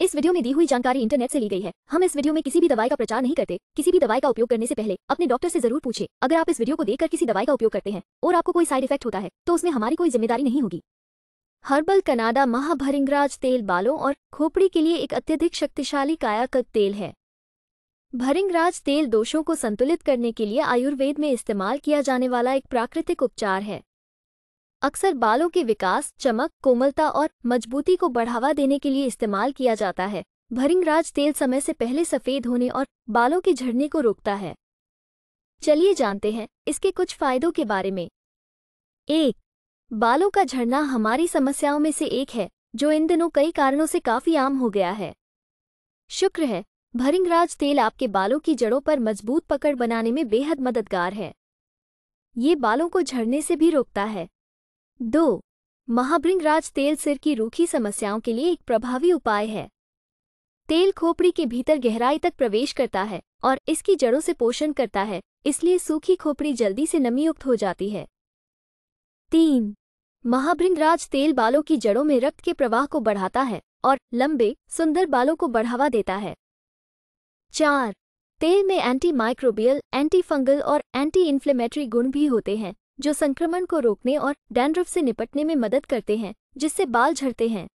इस वीडियो में दी हुई जानकारी इंटरनेट से ली गई है हम इस वीडियो में किसी भी दवाई का प्रचार नहीं करते किसी भी दवाई का उपयोग करने से पहले अपने डॉक्टर से जरूर पूछे अगर आप इस वीडियो को देखकर किसी दवाई का उपयोग करते हैं और आपको कोई साइड इफेक्ट होता है तो उसमें हमारी कोई जिम्मेदारी नहीं होगी हर्बल कनाडा महाभरिंगराज तेल बालों और खोपड़ी के लिए एक अत्यधिक शक्तिशाली कायाक तेल है भरिंगराज तेल दोषों को संतुलित करने के लिए आयुर्वेद में इस्तेमाल किया जाने वाला एक प्राकृतिक उपचार है अक्सर बालों के विकास चमक कोमलता और मजबूती को बढ़ावा देने के लिए इस्तेमाल किया जाता है भरिंगराज तेल समय से पहले सफ़ेद होने और बालों के झड़ने को रोकता है चलिए जानते हैं इसके कुछ फायदों के बारे में एक बालों का झड़ना हमारी समस्याओं में से एक है जो इन दिनों कई कारणों से काफी आम हो गया है शुक्र है भरिंगराज तेल आपके बालों की जड़ों पर मजबूत पकड़ बनाने में बेहद मददगार है ये बालों को झड़ने से भी रोकता है दो महाभृंगराज तेल सिर की रूखी समस्याओं के लिए एक प्रभावी उपाय है तेल खोपड़ी के भीतर गहराई तक प्रवेश करता है और इसकी जड़ों से पोषण करता है इसलिए सूखी खोपड़ी जल्दी से नमीयुक्त हो जाती है तीन महाभृंगराज तेल बालों की जड़ों में रक्त के प्रवाह को बढ़ाता है और लंबे सुंदर बालों को बढ़ावा देता है चार तेल में एंटी माइक्रोबियल एंटीफंगल और एंटी इन्फ्लेमेटरी गुण भी होते हैं जो संक्रमण को रोकने और डैंड्रफ से निपटने में मदद करते हैं जिससे बाल झड़ते हैं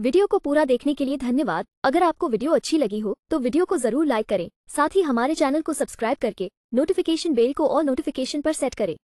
वीडियो को पूरा देखने के लिए धन्यवाद अगर आपको वीडियो अच्छी लगी हो तो वीडियो को जरूर लाइक करें साथ ही हमारे चैनल को सब्सक्राइब करके नोटिफिकेशन बेल को और नोटिफिकेशन पर सेट करें